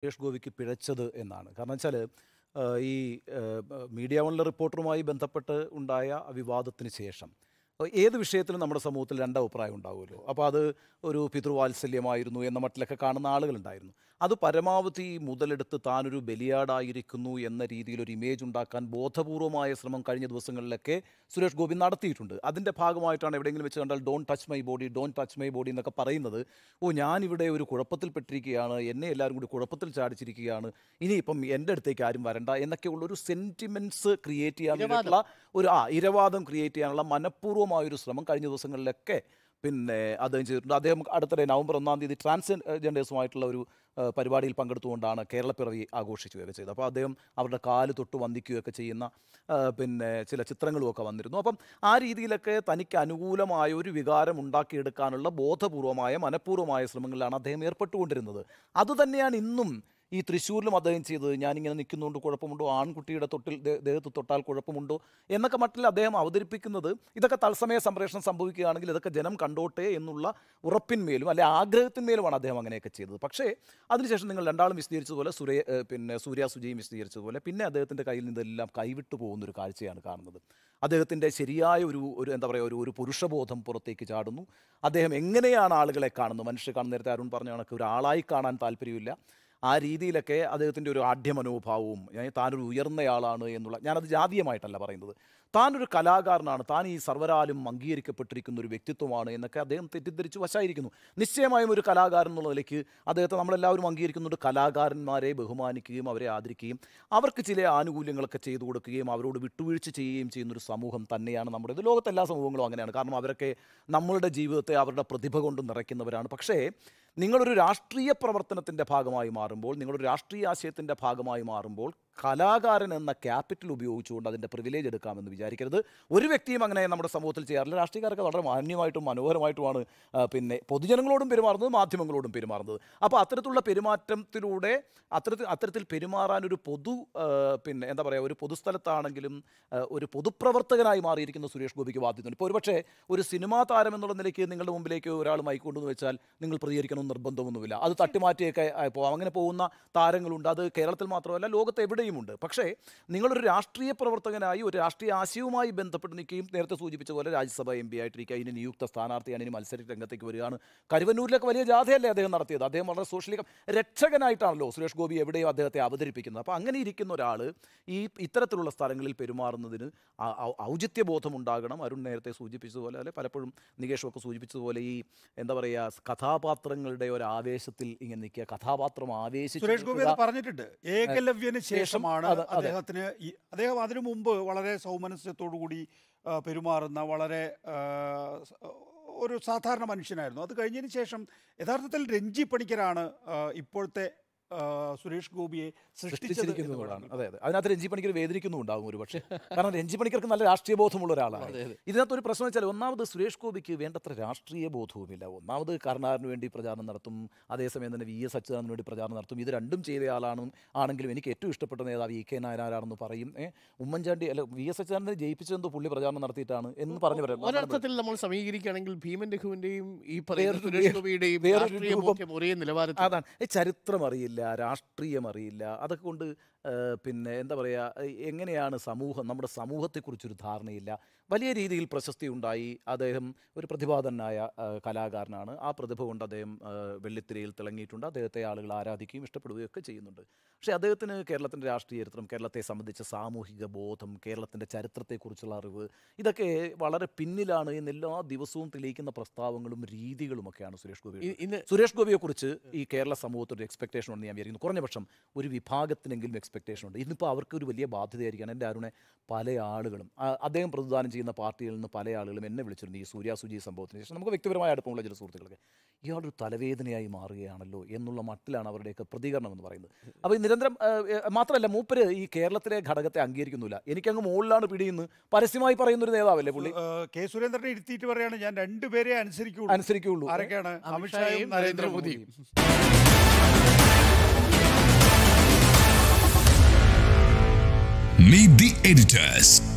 സുരേഷ് ഗോപിക്ക് പിഴച്ചത് എന്നാണ് കാരണം വെച്ചാൽ ഈ മീഡിയ വണ്ണിലെ റിപ്പോർട്ടറുമായി ബന്ധപ്പെട്ട് ഉണ്ടായ വിവാദത്തിന് ശേഷം ഏത് വിഷയത്തിലും നമ്മുടെ സമൂഹത്തിൽ രണ്ടഭിപ്രായം ഉണ്ടാവുമല്ലോ അപ്പോൾ അത് ഒരു പിതൃവാത്സല്യമായിരുന്നു എന്ന മട്ടിലൊക്കെ കാണുന്ന ആളുകളുണ്ടായിരുന്നു അത് പരമാവധി മുതലെടുത്ത് താനൊരു ബലിയാടായിരിക്കുന്നു എന്ന രീതിയിൽ ഒരു ഇമേജ് ഉണ്ടാക്കാൻ ബോധപൂർവമായ ശ്രമം കഴിഞ്ഞ ദിവസങ്ങളിലൊക്കെ സുരേഷ് ഗോപി നടത്തിയിട്ടുണ്ട് അതിൻ്റെ ഭാഗമായിട്ടാണ് എവിടെയെങ്കിലും വെച്ച് കണ്ടാൽ don't touch my body don't touch my body എന്നൊക്കെ പറയുന്നത് ഓ ഞാനിവിടെ ഒരു കുഴപ്പത്തിൽപ്പെട്ടിരിക്കുകയാണ് എന്നെ എല്ലാവരും കൂടി കുഴപ്പത്തിൽ ചാടിച്ചിരിക്കുകയാണ് ഇനിയിപ്പം എൻ്റെ അടുത്തേക്ക് ആരും വരണ്ട എന്നൊക്കെയുള്ള ഒരു സെൻറ്റിമെൻറ്റ്സ് ക്രിയേറ്റ് ചെയ്യാനുള്ള ഒരു ആ ഇരവാദം ക്രിയേറ്റ് ചെയ്യാനുള്ള മനഃപൂർവ്വം ശക്തമായൊരു ശ്രമം കഴിഞ്ഞ ദിവസങ്ങളിലൊക്കെ പിന്നെ അദ്ദേഹം ചെയ്തിട്ടുണ്ട് അദ്ദേഹം അടുത്തിടെ നവംബർ ഒന്നാം തീയതി ട്രാൻസ്ജെൻഡേഴ്സുമായിട്ടുള്ള ഒരു പരിപാടിയിൽ പങ്കെടുത്തുകൊണ്ടാണ് കേരളപ്പിറവി ആഘോഷിക്കുകയൊക്കെ ചെയ്തത് അപ്പോൾ അദ്ദേഹം അവരുടെ കാല് തൊട്ട് വന്ദിക്കുകയൊക്കെ ചെയ്യുന്ന പിന്നെ ചില ചിത്രങ്ങളുമൊക്കെ വന്നിരുന്നു അപ്പം ആ രീതിയിലൊക്കെ തനിക്ക് അനുകൂലമായ ഒരു വികാരം ഉണ്ടാക്കിയെടുക്കാനുള്ള ബോധപൂർവമായ മനഃപൂർവ്വമായ ശ്രമങ്ങളിലാണ് അദ്ദേഹം ഏർപ്പെട്ടുകൊണ്ടിരുന്നത് അതുതന്നെയാണ് ഇന്നും ഈ തൃശ്ശൂരിലും അദ്ദേഹം ചെയ്തത് ഞാനിങ്ങനെ നിൽക്കുന്നുണ്ട് കുഴപ്പമുണ്ടോ ആൺകുട്ടിയുടെ തൊട്ടിൽ ദേഹത്ത് തൊട്ടാൽ കുഴപ്പമുണ്ടോ എന്നൊക്കെ മട്ടിൽ അദ്ദേഹം അവതരിപ്പിക്കുന്നത് ഇതൊക്കെ തത്സമയ സംപ്രേഷണം സംഭവിക്കുകയാണെങ്കിൽ ഇതൊക്കെ ജനം കണ്ടോട്ടെ എന്നുള്ള ഉറപ്പിന്മേലും അല്ലെ ആഗ്രഹത്തിന്മേലുമാണ് അദ്ദേഹം അങ്ങനെയൊക്കെ ചെയ്തത് പക്ഷേ അതിനുശേഷം നിങ്ങൾ രണ്ടാളും വിശദീകരിച്ചതുപോലെ സുരേ പിന്നെ സൂര്യ സുജയും വിശദീകരിച്ചതുപോലെ പിന്നെ അദ്ദേഹത്തിൻ്റെ കയ്യിൽ നിന്നെല്ലാം കൈവിട്ടു പോകുന്നൊരു കാഴ്ചയാണ് കാണുന്നത് അദ്ദേഹത്തിൻ്റെ ശരിയായ ഒരു ഒരു എന്താ പറയുക ഒരു ഒരു പുരുഷബോധം പുറത്തേക്ക് ചാടുന്നു അദ്ദേഹം എങ്ങനെയാണ് ആളുകളെ കാണുന്നത് മനുഷ്യ കാണുന്ന നേരത്തെ അരുൺ പറഞ്ഞ കണക്ക് ഒരാളായി കാണാൻ താല്പര്യമില്ല ആ രീതിയിലൊക്കെ അദ്ദേഹത്തിൻ്റെ ഒരു ആഢ്യമനോഭാവവും താനൊരു ഉയർന്നയാളാണ് എന്നുള്ള ഞാനത് ജാതീയമായിട്ടല്ല പറയുന്നത് താൻ ഒരു കലാകാരനാണ് താൻ ഈ സർവരാലും അംഗീകരിക്കപ്പെട്ടിരിക്കുന്ന ഒരു വ്യക്തിത്വമാണ് എന്നൊക്കെ അദ്ദേഹം തെറ്റിദ്ധരിച്ച് വശായിരിക്കുന്നു നിശ്ചയമായും ഒരു കലാകാരൻ എന്നുള്ള നിലയ്ക്ക് അദ്ദേഹത്തെ നമ്മളെല്ലാവരും അംഗീകരിക്കുന്നുണ്ട് കലാകാരന്മാരെ ബഹുമാനിക്കുകയും അവരെ ആദരിക്കുകയും അവർക്ക് ചില ആനുകൂല്യങ്ങളൊക്കെ ചെയ്തു കൊടുക്കുകയും അവരോട് വിട്ടുവീഴ്ച ചെയ്യുകയും ചെയ്യുന്ന ഒരു സമൂഹം തന്നെയാണ് നമ്മുടെ ഇത് ലോകത്തെ എല്ലാ സമൂഹങ്ങളും അങ്ങനെയാണ് കാരണം അവരൊക്കെ നമ്മളുടെ ജീവിതത്തെ അവരുടെ പ്രതിഭ കൊണ്ട് നിറയ്ക്കുന്നവരാണ് പക്ഷേ നിങ്ങളൊരു രാഷ്ട്രീയ പ്രവർത്തനത്തിൻ്റെ ഭാഗമായി മാറുമ്പോൾ നിങ്ങളൊരു രാഷ്ട്രീയ ആശയത്തിൻ്റെ ഭാഗമായി മാറുമ്പോൾ കലാകാരൻ എന്ന ക്യാപിറ്റൽ ഉപയോഗിച്ചുകൊണ്ട് അതിൻ്റെ പ്രിവിലേജ് എടുക്കാമെന്ന് വിചാരിക്കരുത് ഒരു വ്യക്തിയും അങ്ങനെ നമ്മുടെ സമൂഹത്തിൽ ചെയ്യാറില്ല രാഷ്ട്രീയക്കാരൊക്കെ വളരെ മാന്യമായിട്ടും മനോഹരമായിട്ടുമാണ് പിന്നെ പൊതുജനങ്ങളോടും പെരുമാറുന്നത് മാധ്യമങ്ങളോടും പെരുമാറുന്നത് അപ്പോൾ അത്തരത്തിലുള്ള പെരുമാറ്റത്തിലൂടെ അത്തരത്തിൽ അത്തരത്തിൽ പെരുമാറാൻ ഒരു പൊതു പിന്നെ എന്താ പറയുക ഒരു പൊതുസ്ഥലത്താണെങ്കിലും ഒരു പൊതുപ്രവർത്തകനായി മാറിയിരിക്കുന്ന സുരേഷ് ഗോപിക്ക് ബാധ്യതയുണ്ട് ഇപ്പോൾ ഒരുപക്ഷെ ഒരു സിനിമാ താരം എന്നുള്ള നിലയ്ക്ക് നിങ്ങളുടെ മുമ്പിലേക്ക് ഒരാൾ മൈക്കൊണ്ടെന്ന് വെച്ചാൽ നിങ്ങൾ പ്രതികരിക്കണമെന്ന് നിർബന്ധമൊന്നുമില്ല അത് തട്ടിമാറ്റിയൊക്കെ പോകാം അങ്ങനെ പോകുന്ന താരങ്ങളുണ്ട് അത് കേരളത്തിൽ മാത്രമല്ല ലോകത്ത് എവിടെ ഇവിടെയുമുണ്ട് പക്ഷേ നിങ്ങളൊരു രാഷ്ട്രീയ പ്രവർത്തകനായി ഒരു രാഷ്ട്രീയ ആശയവുമായി ബന്ധപ്പെട്ട് നിൽക്കുകയും നേരത്തെ സൂചിപ്പിച്ച പോലെ രാജ്യസഭ എം പി ആയിട്ടിരിക്കുക ഇനി നിയുക്ത സ്ഥാനാർത്ഥിയാണ് ഇനി മത്സര രംഗത്തേക്ക് വരികയാണ് കരുവന്നൂരിലൊക്കെ വലിയ ജാഥയല്ലേ അദ്ദേഹം നടത്തിയത് അദ്ദേഹം വളരെ സോഷ്യലിസം രക്ഷകനായിട്ടാണല്ലോ സുരേഷ് ഗോപി എവിടെയും അദ്ദേഹത്തെ അവതരിപ്പിക്കുന്നത് അപ്പോൾ അങ്ങനെ ഇരിക്കുന്ന ഒരാൾ ഈ ഇത്തരത്തിലുള്ള സ്ഥലങ്ങളിൽ പെരുമാറുന്നതിന് ബോധം ഉണ്ടാകണം അരുൺ നേരത്തെ സൂചിപ്പിച്ചതുപോലെ അല്ലെ പലപ്പോഴും നികേഷുമൊക്കെ സൂചിപ്പിച്ചതുപോലെ ഈ എന്താ പറയുക കഥാപാത്രങ്ങളുടെ ഒരു ആവേശത്തിൽ ഇങ്ങനെ നിൽക്കുക കഥാപാത്രം ആവേശിച്ചു സുരേഷ് ഗോപി പറഞ്ഞിട്ടുണ്ട് ഏകലവ്യന് ശേഷം ശേഷമാണ് അദ്ദേഹത്തിന് അദ്ദേഹം അതിനു മുമ്പ് വളരെ സൗമനസ്യത്തോടുകൂടി പെരുമാറുന്ന വളരെ ഒരു സാധാരണ മനുഷ്യനായിരുന്നു അത് കഴിഞ്ഞതിന് ശേഷം യഥാർത്ഥത്തിൽ രഞ്ജി പണിക്കരാണ് ഇപ്പോഴത്തെ സുരേഷ് ഗോപിയെ സൃഷ്ടിച്ചിരിക്കുന്നതാണ് അതെ അതെ അതിനകത്ത് രഞ്ജി പണിക്കർ വേദനിക്കുന്നുണ്ടാകും ഒരു പക്ഷേ കാരണം രഞ്ജി പണിക്കർക്ക് നല്ല രാഷ്ട്രീയ ബോധമുള്ള ഒരാളാണ് ഇതിനകത്ത് ഒരു പ്രശ്നം വെച്ചാൽ ഒന്നാമത് സുരേഷ് ഗോപിക്ക് വേണ്ടത്ര രാഷ്ട്രീയ ബോധവുമില്ല ഒന്നാമത് കർണാറിന് വേണ്ടി പ്രചാരണം നടത്തും അതേസമയം തന്നെ വി എസ് അച്യുതാനന്ദന് വേണ്ടി പ്രചാരണം നടത്തും ഇത് രണ്ടും ചെയ്തയാളാണ് ആണെങ്കിലും എനിക്ക് ഏറ്റവും ഇഷ്ടപ്പെട്ട നേതാവ് ഇ കെ നായനാരാണെന്ന് പറയും ഉമ്മൻചാണ്ടി അല്ല വി എസ് അച്യുതാനന്ദനെ ജയിപ്പിച്ചെന്തോ പുള്ളി പ്രചാരണം നടത്തിയിട്ടാണ് എന്ന് പറഞ്ഞു പറയുന്നത് നമ്മൾ സമീകരിക്കുകയാണെങ്കിൽ ഭീമൻ രഘുവിന്റെയും ഈ പറയുന്ന സുരേഷ് ഗോപിയുടെയും അതാണ് ചരിത്രം അറിയില്ല അറിയില്ല രാഷ്ട്രീയം അറിയില്ല അതൊക്കെ കൊണ്ട് പിന്നെ എന്താ പറയുക എങ്ങനെയാണ് സമൂഹം നമ്മുടെ സമൂഹത്തെക്കുറിച്ചൊരു ധാരണയില്ല വലിയ രീതിയിൽ പ്രശസ്തി ഉണ്ടായി അദ്ദേഹം ഒരു പ്രതിഭാതനായ കലാകാരനാണ് ആ പ്രതിഭ കൊണ്ട് അദ്ദേഹം വെള്ളിത്തിരയിൽ തിളങ്ങിയിട്ടുണ്ട് അദ്ദേഹത്തെ ആളുകൾ ആരാധിക്കുകയും ഇഷ്ടപ്പെടുകയും ഒക്കെ ചെയ്യുന്നുണ്ട് പക്ഷേ അദ്ദേഹത്തിന് കേരളത്തിൻ്റെ രാഷ്ട്രീയ ചരിത്രം കേരളത്തെ സംബന്ധിച്ച സാമൂഹിക ബോധം കേരളത്തിൻ്റെ ചരിത്രത്തെക്കുറിച്ചുള്ള അറിവ് ഇതൊക്കെ വളരെ പിന്നിലാണ് എന്നെല്ലാ ദിവസവും തെളിയിക്കുന്ന പ്രസ്താവങ്ങളും രീതികളുമൊക്കെയാണ് സുരേഷ് ഗോപി ഇന്ന് സുരേഷ് ഗോപിയെക്കുറിച്ച് ഈ കേരള സമൂഹത്തിൻ്റെ എക്സ്പെക്ടേഷൻ ഉണ്ടെന്ന് ഞാൻ വിചാരിക്കുന്നു കുറഞ്ഞ പക്ഷം ഒരു വിഭാഗത്തിനെങ്കിലും എക്സ്പെക്റ്റേഷൻ ഉണ്ട് ഇന്നിപ്പോൾ അവർക്ക് ഒരു വലിയ ബാധ്യതയായിരിക്കുകയാണ് എൻ്റെ അരുണെ പല ആളുകളും അദ്ദേഹം പ്രതിദാനം ചെയ്യുന്ന പാർട്ടിയിൽ നിന്ന് പല ആളുകളും എന്നെ വിളിച്ചിരുന്നു ഈ സൂര്യ സുജി സംഭവത്തിന് ശേഷം നമുക്ക് വ്യക്തിപരമായ അടുപ്പമുള്ള ചില സുഹൃത്തുക്കളൊക്കെ ഇയാളൊരു തലവേദനയായി മാറുകയാണല്ലോ എന്നുള്ള മട്ടിലാണ് അവരുടെയൊക്കെ പ്രതികരണം എന്ന് പറയുന്നത് അപ്പോൾ ഈ നിരന്തരം മാത്രമല്ല മൂപ്പര് ഈ കേരളത്തിലെ ഘടകത്തെ അംഗീകരിക്കുന്നില്ല എനിക്കങ്ങ് മുകളിലാണ് പിടിയുന്നത് പരസ്യമായി പറയുന്ന ഒരു നേതാവല്ലേ പുള്ളി കെ സുരേന്ദ്രനെ ഇരുത്തിയിട്ട് പറയാണ് ഞാൻ രണ്ടുപേരെ അനുസരിക്കുള്ളൂ അനുസരിക്കുള്ളൂ ആരൊക്കെയാണ് അമിത്ഷായും നരേന്ദ്രമോദിയും Meet the editors.